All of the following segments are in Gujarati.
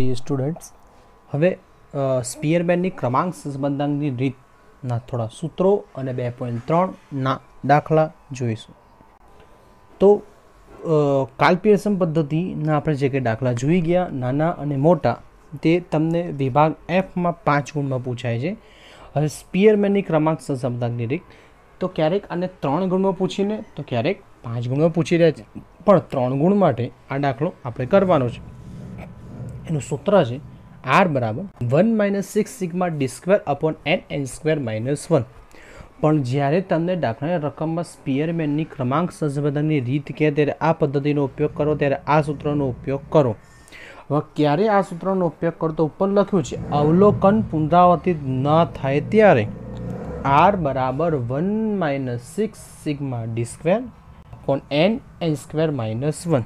પ્રિય સ્ટુડન્ટ્સ હવે સ્પિયરમેનની ક્રમાંક સંબંધાંકની રીતના થોડા સૂત્રો અને બે પોઈન્ટ ત્રણના દાખલા જોઈશું તો કાલ્પિયસમ પદ્ધતિના આપણે જે કંઈ દાખલા જોઈ ગયા નાના અને મોટા તે તમને વિભાગ એફમાં પાંચ ગુણમાં પૂછાય છે હવે સ્પિયરમેનની ક્રમાંક સંબંધાંકની રીત તો ક્યારેક આને ત્રણ ગુણમાં પૂછીને તો ક્યારેક પાંચ ગુણમાં પૂછી રહ્યા છે પણ ત્રણ ગુણ માટે આ દાખલો આપણે કરવાનો છે એનું સૂત્ર છે આર બરાબર one minus six sigma D square upon N N square minus one પણ જ્યારે તમને દાખલાની રકમમાં સ્પિયરમેનની ક્રમાંક સંશોધનની રીત કહે ત્યારે આ પદ્ધતિનો ઉપયોગ કરો ત્યારે આ સૂત્રનો ઉપયોગ કરો હવે ક્યારે આ સૂત્રનો ઉપયોગ કરો તો ઉપર લખ્યું છે અવલોકન પુનરાવર્તિત ન થાય ત્યારે આર બરાબર one minus six sigma D square upon N N square minus one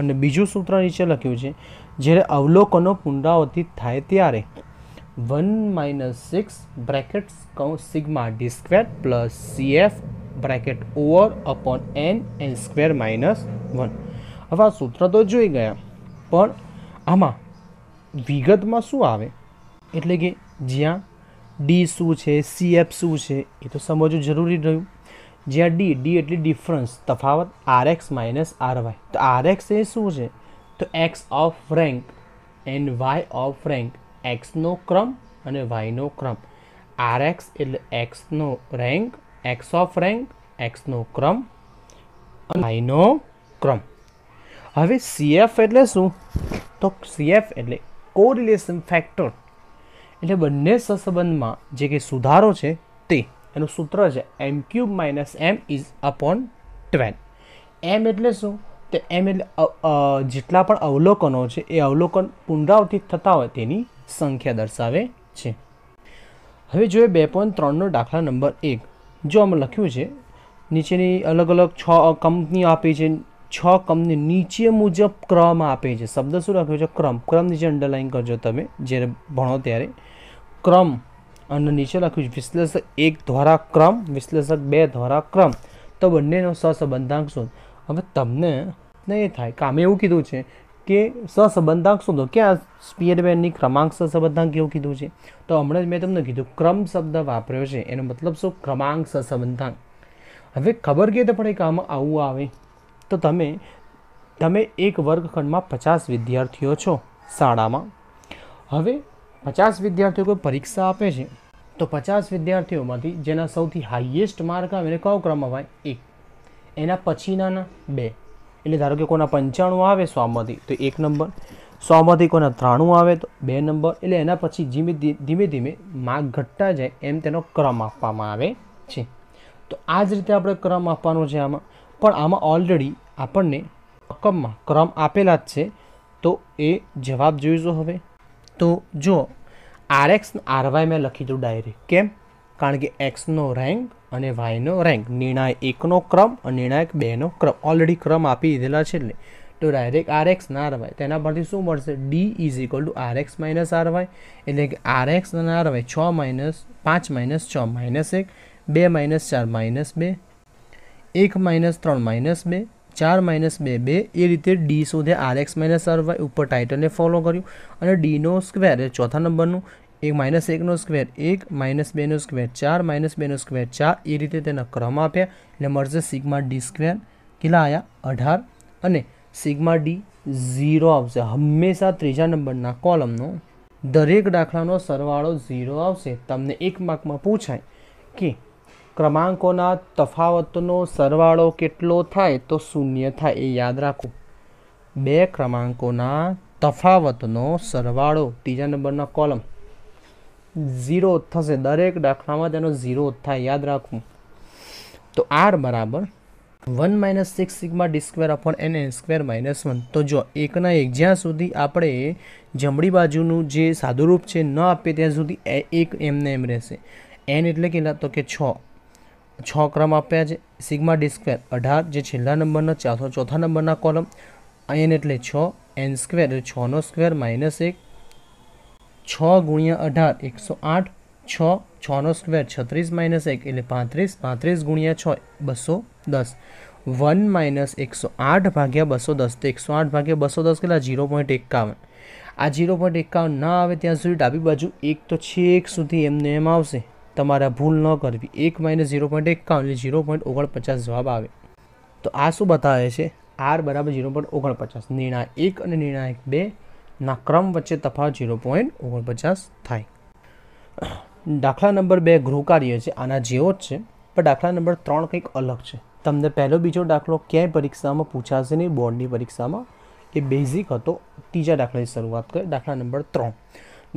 અને બીજું સૂત્ર નીચે લખ્યું છે જ્યારે અવલોકનો પુનરાવર્તિત થાય ત્યારે વન માઇનસ સિક્સ બ્રેકેટ કૌ sigma D square plus CF bracket over upon N N square minus one હવે આ સૂત્ર તો જોઈ ગયા પણ આમાં વિગતમાં શું આવે એટલે કે જ્યાં ડી શું છે સી એફ શું છે એ તો સમજવું જરૂરી રહ્યું જ્યાં ડી ડી એટલે ડિફરન્સ તફાવત R X minus R Y તો આર એક્સ એ શું છે તો X of rank and Y of rank એક્સનો ક્રમ અને વાયનો ક્રમ આર એક્સ એટલે એક્સનો રેન્ક એક્સ ઓફ રેન્ક એક્સનો ક્રમ અને વાયનો ક્રમ હવે સીએફ એટલે શું તો સીએફ એટલે કો રિલેશન ફેક્ટર એટલે બંને સહસંબંધમાં જે કંઈ સુધારો છે તે એનું સૂત્ર છે M cube minus M is upon twelve M એટલે શું તો એમ એટલે જેટલા પણ અવલોકનો છે એ અવલોકન પુનરાવર્તિત થતા હોય તેની સંખ્યા દર્શાવે છે હવે જોઈએ બે પોઈન્ટ ત્રણનો દાખલા નંબર એક જો આમાં લખ્યું છે નીચેની અલગ અલગ છ કંપની આપી છે છ કંપની નીચે મુજબ ક્રમ આપે છે શબ્દ શું રાખ્યો છે ક્રમ ક્રમ નીચે અંડરલાઈન કરજો તમે જ્યારે ભણો ત્યારે ક્રમ અને નીચે લખ્યું છે વિશ્લેષક એક દ્વારા ક્રમ વિશ્લેષક બે દ્વારા ક્રમ તો બંનેનો સહસંબંધાંક શું હવે તમને નહીં થાય કામે એવું કીધું છે કે સહસંબંધાંક શું તો ક્યાં સ્પિયરમેનની ક્રમાંક સહસંબંધાંક એવું કીધું છે તો હમણાં જ મેં તમને કીધું ક્રમ શબ્દ વાપર્યો છે એનો મતલબ શું ક્રમાંક સહસંબંધાંક હવે ખબર કે પણ કે આમાં આવું આવે તો તમે તમે એક વર્ગખંડમાં પચાસ વિદ્યાર્થીઓ છો શાળામાં હવે પચાસ વિદ્યાર્થીઓ કોઈ પરીક્ષા આપે છે તો પચાસ વિદ્યાર્થીઓમાંથી જેના સૌથી હાઈએસ્ટ માર્ક આવે એને કયો ક્રમ અવાય એક એના પછીનાના બે એટલે ધારો કે કોના પંચાણું આવે સોમાંથી તો એક નંબર સોમાંથી કોના ત્રાણું આવે તો બે નંબર એટલે એના પછી ધીમે ધીમે ધીમે માર્ક ઘટતા જાય એમ તેનો ક્રમ આપવામાં આવે છે તો આ જ રીતે આપણે ક્રમ આપવાનો છે આમાં પણ આમાં ઓલરેડી આપણને રકમમાં ક્રમ આપેલા જ છે તો એ જવાબ જોઈશું હવે તો જો આરએક્સ આરવાય મેં લખી દઉં ડાયરેક્ટ કેમ કારણ કે એક્સનો રેન્ક અને વાયનો રેન્ક નિર્ણાયક એકનો ક્રમ અને નિર્ણાયક બેનો ક્રમ ઓલરેડી ક્રમ આપી દીધેલા છે એટલે તો ડાયરેક્ટ આર એક્સ ના રવાય તેના પરથી શું મળશે D is equal to R X minus R Y એટલે કે આર એક્સ ના રવાય છ માઇનસ પાંચ માઇનસ છ માઇનસ એક બે માઇનસ ચાર માઇનસ બે એક માઇનસ ત્રણ માઇનસ બે ચાર માઇનસ બે બે એ રીતે ડી શોધે R X minus R Y ઉપર ટાઇટલને ફોલો કર્યું અને ડીનો સ્ક્વેર એ ચોથા નંબરનું એક માઇનસ એકનો સ્ક્વેર એક માઇનસ બેનો સ્ક્વેર ચાર માઇનસ બેનો સ્ક્વેર ચાર એ રીતે તેના ક્રમ આપ્યા એટલે મળશે સિગ્મા ડી સ્ક્વેર કેટલા આવ્યા અઢાર અને સિગ્મા ડી ઝીરો આવશે હંમેશા ત્રીજા નંબરના કોલમનો દરેક દાખલાનો સરવાળો ઝીરો આવશે તમને એક માર્કમાં પૂછાય કે ક્રમાંકોના તફાવતનો સરવાળો કેટલો થાય તો શૂન્ય થાય એ યાદ રાખો બે ક્રમાંકોના તફાવતનો સરવાળો ત્રીજા નંબરના કોલમ ઝીરો થશે દરેક દાખલામાં તેનો ઝીરો થાય યાદ રાખવું તો આર બરાબર one minus six sigma D square upon N N square minus one તો જો એકના એક જ્યાં સુધી આપણે જમણી બાજુનું જે સાદુરૂપ છે ન આપીએ ત્યાં સુધી એક એમને એમ રહેશે એન એટલે કેટલા તો કે છ છ ક્રમ આપ્યા છે સિગ્મા ડી સ્ક્વેર અઢાર જે છેલ્લા નંબરના ચારસો ચોથા નંબરના કોલમ એન એટલે છ એન સ્ક્વેર એટલે છનો સ્ક્વેર માઇનસ એક છ ગુણ્યા અઢાર એકસો આઠ છ છનો સ્ક્વેર છત્રીસ માઇનસ એક એટલે પાંત્રીસ પાંત્રીસ ગુણ્યા છ બસો દસ વન માઇનસ એકસો આઠ ભાગ્યા બસો દસ તો એકસો આઠ ભાગ્યા બસો દસ કેટલા ઝીરો પોઈન્ટ એકાવન આ જીરો પોઈન્ટ એકાવન ના આવે ત્યાં સુધી ડાબી બાજુ એક તો છેક સુધી એમને એમ આવશે તમારા ભૂલ ન કરવી એક માઇનસ ઝીરો પોઈન્ટ એકાવન એટલે ઝીરો પોઈન્ટ ઓગણપચાસ જવાબ આવે તો આ શું બતાવે છે આર બરાબર ઝીરો પોઈન્ટ ઓગણપચાસ નિર્ણાયક એક અને નિર્ણાયક બે ના ક્રમ વચ્ચે તફાવત ઝીરો પોઈન્ટ ઓગણપચાસ થાય દાખલા નંબર બે ગૃહકાર્ય છે આના જેવો જ છે પણ દાખલા નંબર ત્રણ કંઈક અલગ છે તમને પહેલો બીજો દાખલો ક્યાંય પરીક્ષામાં પૂછાશે નહીં બોર્ડની પરીક્ષામાં એ બેઝિક હતો ત્રીજા દાખલાની શરૂઆત કરી દાખલા નંબર ત્રણ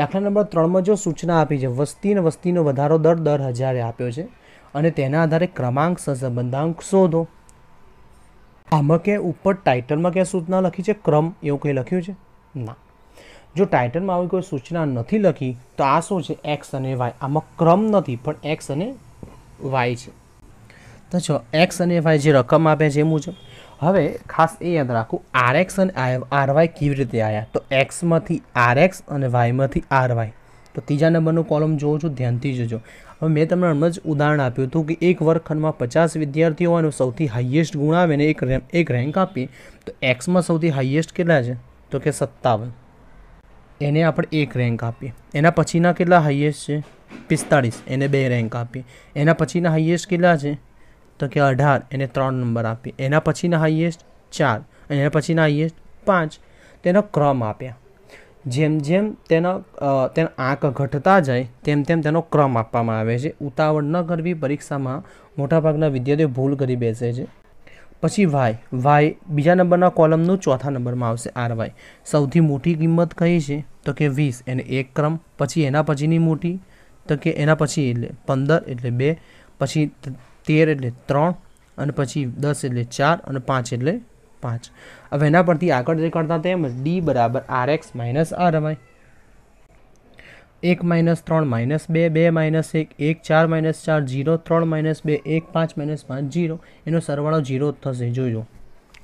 દાખલા નંબર ત્રણમાં જો સૂચના આપી છે વસ્તી અને વસ્તીનો વધારો દર દર હજારે આપ્યો છે અને તેના આધારે ક્રમાંક સહસંબંધાંક શોધો આમાં ક્યાંય ઉપર ટાઇટલમાં ક્યાં સૂચના લખી છે ક્રમ એવું કંઈ લખ્યું છે ના જો ટાઇટલમાં આવી કોઈ સૂચના નથી લખી તો આ શું છે એક્સ અને વાય આમાં ક્રમ નથી પણ એક્સ અને વાય છે તો જો એક્સ અને વાય જે રકમ આપે છે એ મુજબ હવે ખાસ એ યાદ રાખું આર એક્સ અને આર વાય કેવી રીતે આવ્યા તો એક્સમાંથી આર એક્સ અને વાયમાંથી આર વાય તો ત્રીજા નંબરનું કોલમ જોઉં છું ધ્યાનથી જોજો હવે મેં તમને હમણાં જ ઉદાહરણ આપ્યું હતું કે એક વર્ગખંડમાં પચાસ વિદ્યાર્થીઓ હોવાનો સૌથી હાઈએસ્ટ ગુણ આવે ને એક એક રેન્ક આપીએ તો એક્સમાં સૌથી હાઈએસ્ટ કેટલા છે તો કે સત્તાવન એને આપણે એક રેન્ક આપીએ એના પછીના કેટલા હાઈએસ્ટ છે પિસ્તાળીસ એને બે રેન્ક આપીએ એના પછીના હાઈએસ્ટ કેટલા છે તો કે અઢાર એને ત્રણ નંબર આપીએ એના પછીના હાઈએસ્ટ ચાર અને એના પછીના હાઈએસ્ટ પાંચ તેનો ક્રમ આપ્યા જેમ જેમ તેનો તેના આંક ઘટતા જાય તેમ તેમ તેનો ક્રમ આપવામાં આવે છે ઉતાવળ ન કરવી પરીક્ષામાં મોટાભાગના વિદ્યાર્થીઓ ભૂલ કરી બેસે છે પછી વાય વાય બીજા નંબરના કોલમનું ચોથા નંબરમાં આવશે આર વાય સૌથી મોટી કિંમત કઈ છે તો કે વીસ એને એક ક્રમ પછી એના પછીની મોટી તો કે એના પછી એટલે પંદર એટલે બે પછી તેર એટલે ત્રણ અને પછી દસ એટલે ચાર અને પાંચ એટલે પાંચ હવે એના પરથી આગળ જે કરતા તેમજ ડી બરાબર R X minus R Y એક માઇનસ ત્રણ માઇનસ બે બે માઇનસ એક એક ચાર માઇનસ ચાર જીરો ત્રણ માઇનસ બે એક પાંચ માઇનસ પાંચ જીરો એનો સરવાળો જીરો થશે જોજો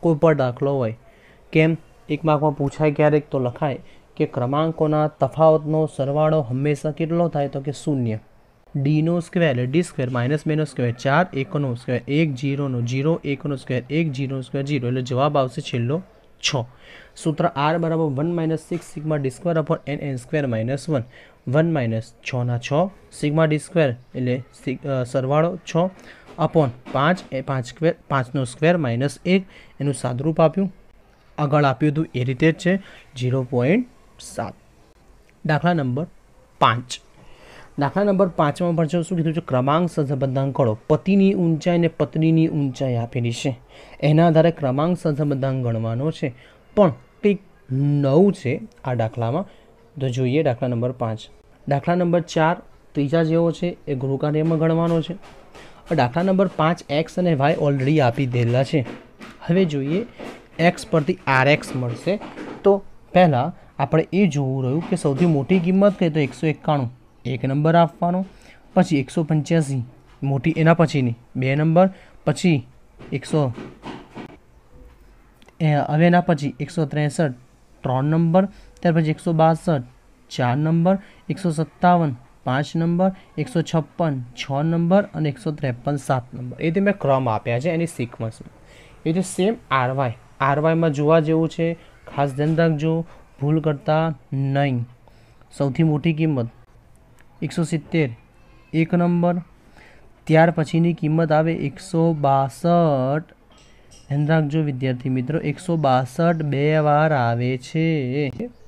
કોઈ પણ દાખલો હોય કેમ એક માર્કમાં પૂછાય ક્યારેક તો લખાય કે ક્રમાંકોના તફાવતનો સરવાળો હંમેશા કેટલો થાય તો કે શૂન્ય ડીનો સ્ક્વેર ડી સ્ક્વેર માઇનસ બેનો સ્ક્વેર ચાર એકનો સ્ક્વેર એક જીરોનો જીરો એકનો સ્ક્વેર એક જીરોનો સ્ક્વેર જીરો એટલે જવાબ આવશે છેલ્લો છ સૂત્ર આર બરાબર one minus six sigma D square upon N N square minus one one minus છના છ સિગ્મા ડી સ્ક્વેર એટલે સરવાળો છ અપોન પાંચ એ પાંચ સ્ક્વેર પાંચનો સ્ક્વેર માઇનસ એક એનું સાદરૂપ આપ્યું આગળ આપ્યું હતું એ રીતે જ છે ઝીરો પોઈન્ટ સાત દાખલા નંબર પાંચ દાખલા નંબર પાંચમાં પણ છે શું કીધું છે ક્રમાંક સહસંબંધ આંકડો પતિની ઊંચાઈ અને પત્નીની ઊંચાઈ આપેલી છે એના આધારે ક્રમાંક સહસંબંધાંક ગણવાનો છે પણ કંઈક નવું છે આ દાખલામાં તો જોઈએ દાખલા નંબર પાંચ દાખલા નંબર ચાર ત્રીજા જેવો છે એ ગૃહકાર્યમાં ગણવાનો છે દાખલા નંબર પાંચ એક્સ અને વાય ઓલરેડી આપી દેલા છે હવે જોઈએ એક્સ પરથી આર એક્સ મળશે તો પહેલાં આપણે એ જોવું રહ્યું કે સૌથી મોટી કિંમત કહે તો એકસો એકાણું એક નંબર આપવાનો પછી એકસો પંચ્યાસી મોટી એના પછીની બે નંબર પછી એકસો હવે એના પછી એકસો ત્રેસઠ ત્રણ નંબર ત્યાર પછી એકસો બાસઠ ચાર નંબર એકસો સત્તાવન પાંચ નંબર એકસો છપ્પન છ નંબર અને એકસો ત્રેપન સાત નંબર એ તે મેં ક્રમ આપ્યા છે એની સિક્વન્સમાં એ તે સેમ આરવાય આરવાયમાં જોવા જેવું છે ખાસ ધ્યાન રાખજો ભૂલ કરતા નહીં સૌથી મોટી કિંમત એકસો સિત્તેર એક નંબર ત્યાર પછીની કિંમત આવે એકસો બાસઠ ધ્યાન રાખજો વિદ્યાર્થી મિત્રો એકસો બાસઠ બે વાર આવે છે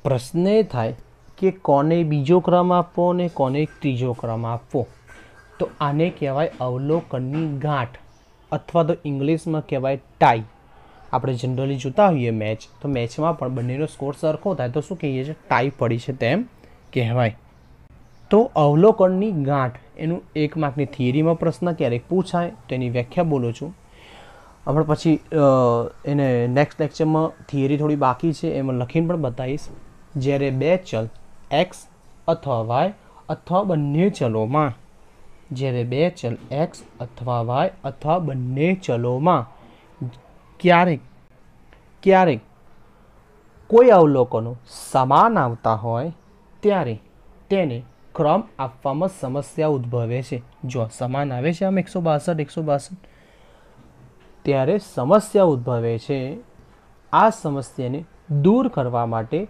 પ્રશ્ન એ થાય કે કોને બીજો ક્રમ આપવો અને કોને ત્રીજો ક્રમ આપવો તો આને કહેવાય અવલોકનની ગાંઠ અથવા તો ઇંગ્લિશમાં કહેવાય ટાઈ આપણે જનરલી જોતા હોઈએ મેચ તો મેચમાં પણ બંનેનો સ્કોર સરખો થાય તો શું કહીએ છીએ ટાઈ પડી છે તેમ કહેવાય તો અવલોકનની ગાંઠ એનું એક માર્કની થિયરીમાં પ્રશ્ન ક્યારેક પૂછાય તો એની વ્યાખ્યા બોલું છું આપણે પછી એને નેક્સ્ટ લેક્ચરમાં થિયરી થોડી બાકી છે એમાં લખીને પણ બતાવીશ જ્યારે બે ચલ એક્સ અથવા વાય અથવા બંને ચલોમાં જ્યારે બે ચલ એક્સ અથવા વાય અથવા બંને ચલોમાં ક્યારેક ક્યારેક કોઈ અવલોકનો સમાન આવતા હોય ત્યારે તેને ક્રમ આપવામાં સમસ્યા ઉદ્ભવે છે જો સમાન આવે છે આમ એકસો બાસઠ એકસો બાસઠ ત્યારે સમસ્યા ઉદ્ભવે છે આ સમસ્યાને દૂર કરવા માટે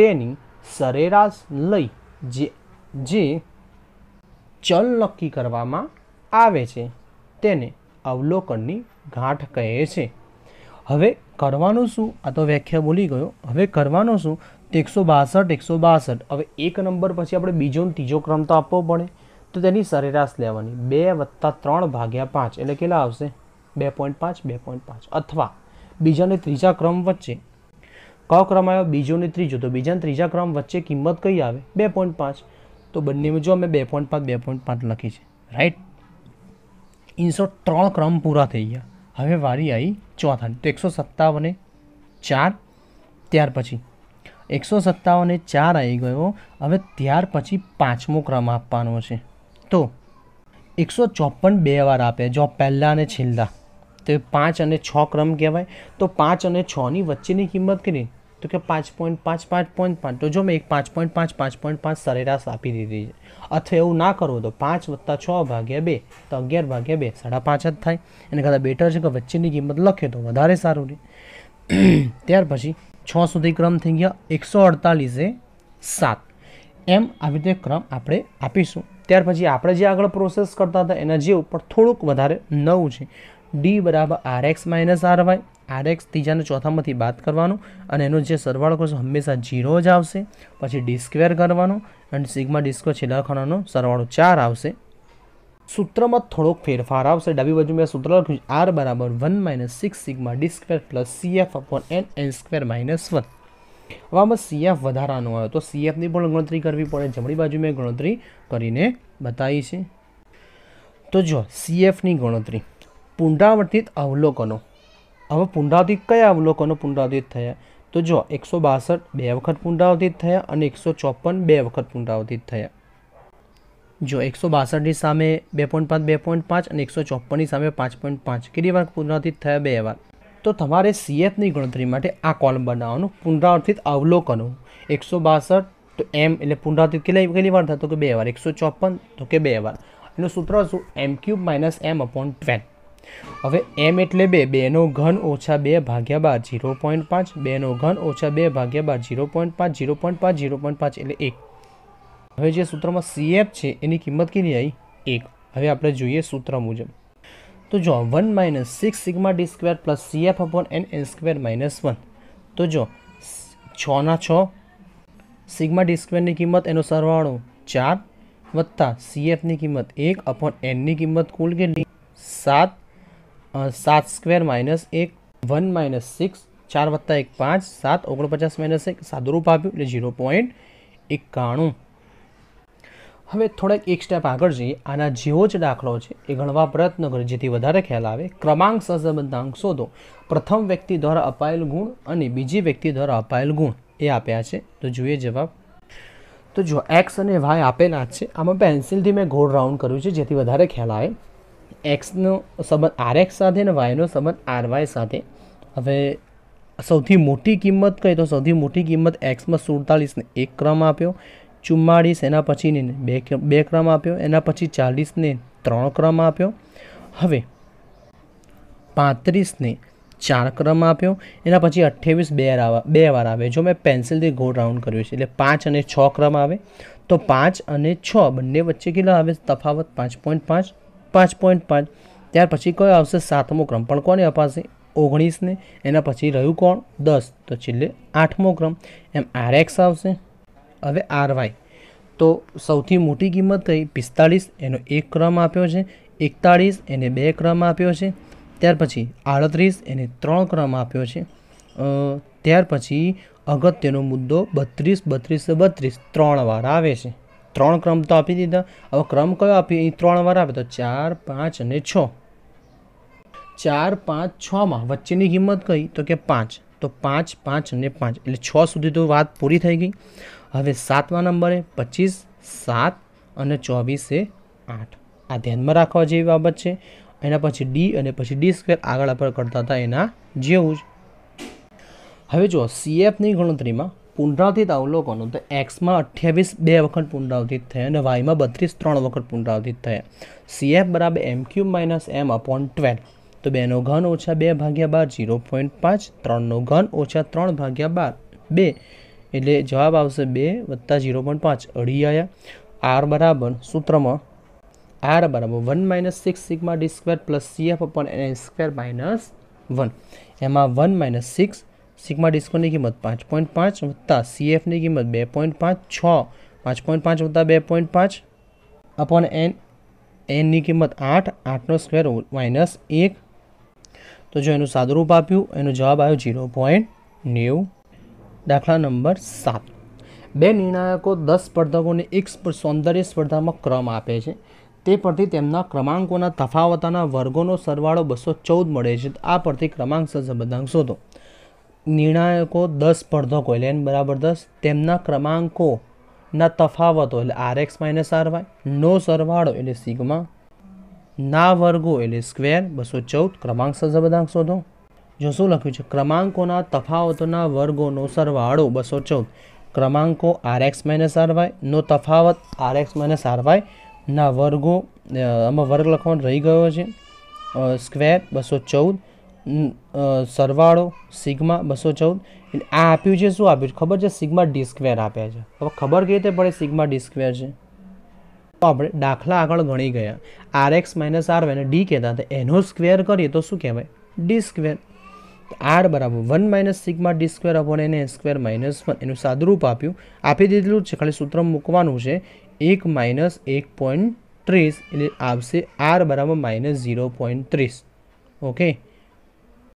તેની સરેરાશ લઈ જે જે ચલ નક્કી કરવામાં આવે છે તેને અવલોકનની ગાંઠ કહે છે હવે કરવાનું શું આ તો વ્યાખ્યા બોલી ગયો હવે કરવાનું શું એકસો બાસઠ એકસો બાસઠ હવે એક નંબર પછી આપણે બીજો ત્રીજો ક્રમ તો આપવો પડે તો તેની સરેરાશ લેવાની બે વત્તા ત્રણ ભાગ્યા પાંચ એટલે કેટલા આવશે બે પોઈન્ટ પાંચ બે પોઈન્ટ પાંચ અથવા બીજાને ત્રીજા ક્રમ વચ્ચે કયો ક્રમ આવ્યો બીજો ને ત્રીજો તો બીજાને ત્રીજા ક્રમ વચ્ચે કિંમત કઈ આવે બે પોઈન્ટ પાંચ તો બંનેમાં જો અમે બે પોઈન્ટ પાંચ બે પોઈન્ટ પાંચ લખી છે રાઈટ ઇનસો ત્રણ ક્રમ પૂરા થઈ ગયા હવે વારી આવી ચોથાની તો એકસો સત્તાવને ચાર ત્યાર પછી એકસો સત્તાવન એ ચાર આવી ગયો હવે ત્યાર પછી પાંચમો ક્રમ આપવાનો છે તો એકસો ચોપન બે વાર આપે જો પહેલાં અને છેલ્લા તો એ પાંચ અને છ ક્રમ કહેવાય તો પાંચ અને છની વચ્ચેની કિંમત કરી તો કે પાંચ પોઈન્ટ પાંચ પાંચ પોઈન્ટ પાંચ તો જો મેં એક પાંચ પોઈન્ટ પાંચ પાંચ પોઈન્ટ પાંચ સરેરાશ આપી દીધી છે અથવા એવું ના કરવું તો પાંચ વત્તા છ ભાગ્યા બે તો અગિયાર ભાગ્યા બે સાડા પાંચ જ થાય એને કદાચ બેટર છે કે વચ્ચેની કિંમત લખે તો વધારે સારું રહે ત્યાર પછી છ સુધી ક્રમ થઈ ગયા એકસો અડતાલીસે સાત એમ આવી રીતે ક્રમ આપણે આપીશું ત્યાર પછી આપણે જે આગળ પ્રોસેસ કરતા હતા એના જે ઉપર થોડુંક વધારે નવું છે ડી બરાબર R X minus R Y X ત્રીજાને ચોથામાંથી બાદ કરવાનું અને એનો જે સરવાળો કરશો હંમેશા જીરો જ આવશે પછી ડી સ્ક્વેર કરવાનો અને સિગ્મા ડી સ્ક્વેર છેલ્લા ખાનાનો સરવાળો ચાર આવશે સૂત્રમાં થોડોક ફેરફાર આવશે ડાબી બાજુ મેં સૂત્ર લખ્યું છે આર બરાબર one minus six sigma D square plus CF upon N N square minus one હવે આમાં સીએફ વધારાનો આવ્યો તો સીએફની પણ ગણતરી કરવી પડે જમણી બાજુ મેં ગણતરી કરીને બતાવી છે તો જો સીએફની ગણતરી પુનરાવર્તિત અવલોકનો હવે પુનરાવર્તિત કયા અવલોકનો પુનરાવર્તિત થયા તો જો એકસો બાસઠ બે વખત પુનરાવર્તિત થયા અને એકસો ચોપન બે વખત પુનરાવર્તિત થયા જો એકસો બાસઠની સામે બે પોઈન્ટ પાંચ બે પોઈન્ટ પાંચ અને એકસો ચોપ્પનની સામે પાંચ પોઈન્ટ પાંચ કેટલી વાર પુનરાવર્તિત થયા બે વાર તો તમારે સીએફની ગણતરી માટે આ કોલમ બનાવવાનું પુનરાવર્તિત અવલોકનો એકસો બાસઠ તો એમ એટલે પુનરાવર્તિત કેટલી કેટલી વાર થતો કે બે વાર એકસો ચોપન તો કે બે વાર એનું સૂત્ર શું M cube minus M upon twelve હવે એમ એટલે બે બેનો ઘન ઓછા બે ભાગ્યા બાર ઝીરો પોઈન્ટ પાંચ બેનો ઘન ઓછા બે ભાગ્યા બાર ઝીરો પોઈન્ટ પાંચ ઝીરો પોઈન્ટ પાંચ જીરો પોઈન્ટ પાંચ એટલે એક હવે જે સૂત્રમાં સીએફ છે એની કિંમત કેટલી આવી એક હવે આપણે જોઈએ સૂત્ર મુજબ તો જો one minus six sigma D square plus F upon N N square minus one તો જો છના છ સિગ્મા ડી સ્ક્વેરની કિંમત એનો સરવાળો ચાર વત્તા સીએફની કિંમત એક અપોન એનની કિંમત કુલ કેટલી સાત સાત સ્ક્વેર માઇનસ એક વન માઇનસ સિક્સ ચાર વત્તા એક પાંચ સાત ઓગણપચાસ માઇનસ એક સાદુરૂપ આપ્યું એટલે ઝીરો પોઈન્ટ એકાણું હવે થોડાક એક સ્ટેપ આગળ જઈએ આના જેવો જ દાખલો છે એ ગણવા પ્રયત્ન કરે જેથી વધારે ખ્યાલ આવે ક્રમાંક સહસંબંધાંક શોધો પ્રથમ વ્યક્તિ દ્વારા અપાયેલ ગુણ અને બીજી વ્યક્તિ દ્વારા અપાયેલ ગુણ એ આપ્યા છે તો જોઈએ જવાબ તો જો એક્સ અને વાય આપેલા જ છે આમાં પેન્સિલથી મેં ગોળ રાઉન્ડ કર્યું છે જેથી વધારે ખ્યાલ આવે એક્સનો સંબંધ એક્સ સાથે અને વાયનો સંબંધ આર વાય સાથે હવે સૌથી મોટી કિંમત કહી તો સૌથી મોટી કિંમત એક્સમાં સુડતાલીસને એક ક્રમ આપ્યો ચુમ્માળીસ એના પછીની બે બે ક્રમ આપ્યો એના પછી ચાલીસને ત્રણ ક્રમ આપ્યો હવે પાંત્રીસને ચાર ક્રમ આપ્યો એના પછી અઠ્યાવીસ બે બે વાર આવે જો મેં પેન્સિલથી ગોળ રાઉન્ડ કર્યું છે એટલે પાંચ અને છ ક્રમ આવે તો પાંચ અને છ બંને વચ્ચે કેટલા આવે તફાવત પાંચ પોઈન્ટ પાંચ પાંચ પોઈન્ટ પાંચ ત્યાર પછી કયો આવશે સાતમો ક્રમ પણ કોને અપાશે ઓગણીસને એના પછી રહ્યું કોણ દસ તો છેલ્લે આઠમો ક્રમ એમ આર એક્સ આવશે હવે આર વાય તો સૌથી મોટી કિંમત થઈ પિસ્તાળીસ એનો એક ક્રમ આપ્યો છે એકતાળીસ એને બે ક્રમ આપ્યો છે ત્યાર પછી આડત્રીસ એને ત્રણ ક્રમ આપ્યો છે ત્યાર પછી અગત્યનો મુદ્દો બત્રીસ બત્રીસ બત્રીસ ત્રણ વાર આવે છે ત્રણ ક્રમ તો આપી દીધા હવે ક્રમ કયો આપી અહીં ત્રણ વાર આપે તો ચાર પાંચ અને છ ચાર પાંચ છમાં વચ્ચેની કિંમત કઈ તો કે પાંચ તો પાંચ પાંચ અને પાંચ એટલે છ સુધી તો વાત પૂરી થઈ ગઈ હવે સાતમા નંબરે પચીસ સાત અને ચોવીસે આઠ આ ધ્યાનમાં રાખવા જેવી બાબત છે એના પછી ડી અને પછી ડી સ્ક્વેર આગળ આપણે કરતા હતા એના જેવું જ હવે જો સીએફની ગણતરીમાં પુનરાવર્તિત અવલોકનો તો એક્સમાં અઠ્યાવીસ બે વખત પુનરાવર્તિત થયા અને વાયમાં બત્રીસ ત્રણ વખત પુનરાવર્તિત થયા સીએફ બરાબર M cube minus M upon twelve તો બેનો ઘન ઓછા બે ભાગ્યા બાર જીરો પોઈન્ટ પાંચ ત્રણનો ઘન ઓછા ત્રણ ભાગ્યા બાર બે એટલે જવાબ આવશે બે વત્તા ઝીરો પોઈન્ટ પાંચ અઢી આયા આર બરાબર સૂત્રમાં આર બરાબર one minus six sigma D square plus CF upon N square minus one એમાં વન માઇનસ સિક્સ સિગ્મા ડિસ્કોની કિંમત પાંચ પોઈન્ટ પાંચ વત્તા સીએફની કિંમત બે પોઈન્ટ પાંચ છ પાંચ પોઈન્ટ પાંચ વત્તા બે પોઈન્ટ પાંચ અપોન એન એનની કિંમત આઠ આઠનો સ્ક્વેર માઇનસ એક તો જો એનું સાદુરૂપ આપ્યું એનો જવાબ આવ્યો ઝીરો પોઈન્ટ નેવું દાખલા નંબર સાત બે નિર્ણાયકો દસ સ્પર્ધકોને એક સૌંદર્ય સ્પર્ધામાં ક્રમ આપે છે તે પરથી તેમના ક્રમાંકોના તફાવતાના વર્ગોનો સરવાળો બસો ચૌદ મળે છે આ પરથી ક્રમાંક સંબંધાંક શોધો નિર્ણાયકો દસ સ્પર્ધકો એટલે એન બરાબર દસ તેમના ક્રમાંકોના તફાવતો એટલે R X minus R Y નો સરવાળો એટલે સિગ્મા ના વર્ગો એટલે સ્ક્વેર બસો ચૌદ ક્રમાંક સંબંધાંક શોધો જો શું લખ્યું છે ક્રમાંકોના તફાવતોના વર્ગોનો સરવાળો બસો ચૌદ ક્રમાંકો આર આરએક્સ માઇનસ આરવાયનો તફાવત આર આરએક્સ માઇનસ આરવાયના વર્ગો આમાં વર્ગ લખવાનો રહી ગયો છે સ્ક્વેર બસો ચૌદ સરવાળો સિગ્મા બસો ચૌદ એટલે આ આપ્યું છે શું આપ્યું છે ખબર છે સિગ્મા ડી સ્ક્વેર આપ્યા છે હવે ખબર કેવી રીતે પડે સિગ્મા ડી સ્ક્વેર છે તો આપણે દાખલા આગળ ગણી ગયા આર એક્સ માઇનસ આર અને ડી કહેતા હતા એનો સ્ક્વેર કરીએ તો શું કહેવાય ડી સ્ક્વેર આર બરાબર one minus sigma D square upon N square minus one એનું સાદુરૂપ આપ્યું આપી દીધેલું છે ખાલી સૂત્ર મૂકવાનું છે એક માઇનસ એક પોઈન્ટ ત્રીસ એટલે આવશે આર બરાબર માઇનસ ઝીરો પોઈન્ટ ત્રીસ ઓકે